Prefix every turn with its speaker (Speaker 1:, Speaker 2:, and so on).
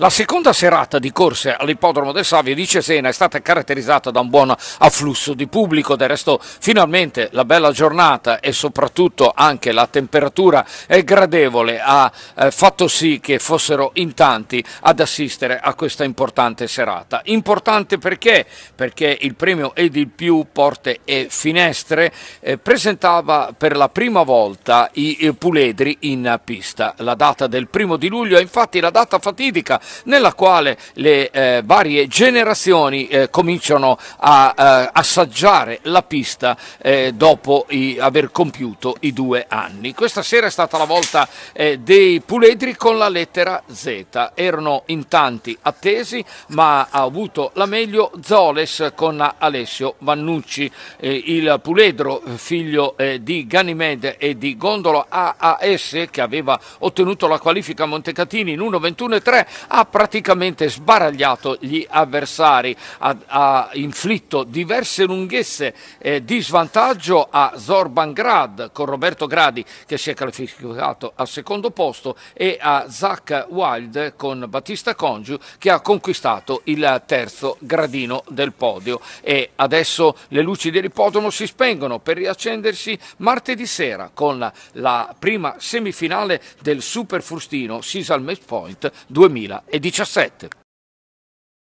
Speaker 1: La seconda serata di corse all'ippodromo del Savio di Cesena è stata caratterizzata da un buon afflusso di pubblico, del resto finalmente la bella giornata e soprattutto anche la temperatura gradevole ha eh, fatto sì che fossero in tanti ad assistere a questa importante serata. Importante perché? Perché il premio Ed il più Porte e Finestre eh, presentava per la prima volta i eh, puledri in pista. La data del primo di luglio è infatti la data fatidica nella quale le eh, varie generazioni eh, cominciano a eh, assaggiare la pista eh, dopo i, aver compiuto i due anni. Questa sera è stata la volta eh, dei puledri con la lettera Z, erano in tanti attesi ma ha avuto la meglio Zoles con Alessio Vannucci, eh, il puledro figlio di Ganimede e di Gondolo AAS che aveva ottenuto la qualifica a Montecatini in 1.21.3 ha praticamente sbaragliato gli avversari, ha, ha inflitto diverse lunghezze eh, di svantaggio a Zorban Grad con Roberto Gradi che si è classificato al secondo posto e a Zach Wild con Battista Congiu che ha conquistato il terzo gradino del podio e adesso le luci dell'ippodromo si spengono per riaccendersi martedì sera con la, la prima semifinale del Super Frustino Sisal Match Point 2020 e 17.